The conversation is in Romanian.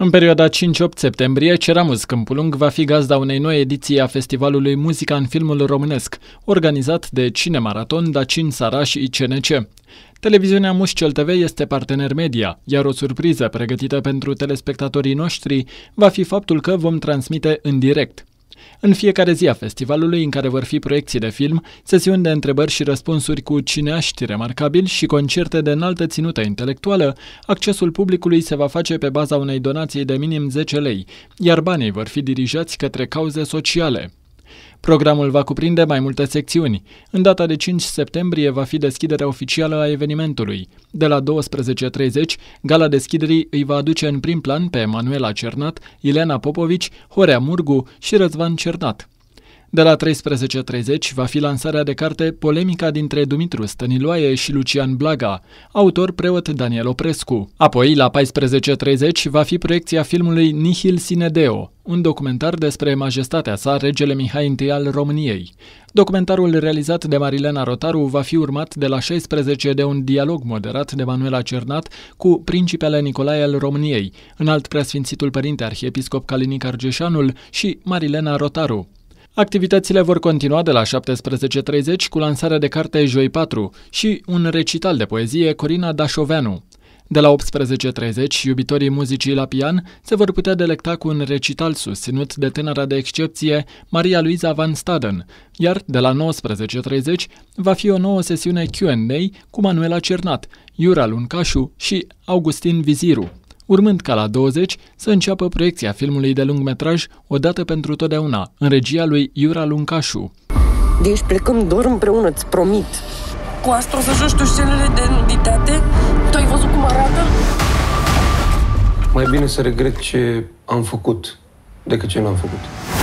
În perioada 5-8 septembrie, Ceramuz Câmpulung va fi gazda unei noi ediții a Festivalului Muzica în Filmul Românesc, organizat de Cine Maraton, Dacin Sara și ICNC. Televiziunea Mușcel TV este partener media, iar o surpriză pregătită pentru telespectatorii noștri va fi faptul că vom transmite în direct. În fiecare zi a festivalului, în care vor fi proiecții de film, sesiuni de întrebări și răspunsuri cu cineaști remarcabili și concerte de înaltă ținută intelectuală, accesul publicului se va face pe baza unei donații de minim 10 lei, iar banii vor fi dirijați către cauze sociale. Programul va cuprinde mai multe secțiuni. În data de 5 septembrie va fi deschiderea oficială a evenimentului. De la 12.30, gala deschiderii îi va aduce în prim plan pe Emanuela Cernat, Ilena Popovici, Horea Murgu și Răzvan Cernat. De la 13.30 va fi lansarea de carte Polemica dintre Dumitru Stăniloae și Lucian Blaga, autor preot Daniel Oprescu. Apoi, la 14.30, va fi proiecția filmului Nihil Sinedeo, un documentar despre majestatea sa, regele Mihai I al României. Documentarul realizat de Marilena Rotaru va fi urmat de la 16 de un dialog moderat de Manuela Cernat cu principele Nicolae al României, înalt preasfințitul părinte arhiepiscop Calinic Argeșanul și Marilena Rotaru. Activitățile vor continua de la 17.30 cu lansarea de carte Joi 4 și un recital de poezie Corina Dașoveanu. De la 18.30, iubitorii muzicii la pian se vor putea delecta cu un recital susținut de tânăra de excepție Maria Luisa Van Staden, iar de la 19.30 va fi o nouă sesiune Q&A cu Manuela Cernat, Iura Luncașu și Augustin Viziru urmând ca la 20 să înceapă proiecția filmului de lungmetraj Odată pentru totdeauna, în regia lui Iura Luncașu. Deci plecăm doar împreună, îți promit. Cu asta o să joci tu scenele de nuditate? Tu ai văzut cum arată? Mai bine să regret ce am făcut decât ce n-am făcut.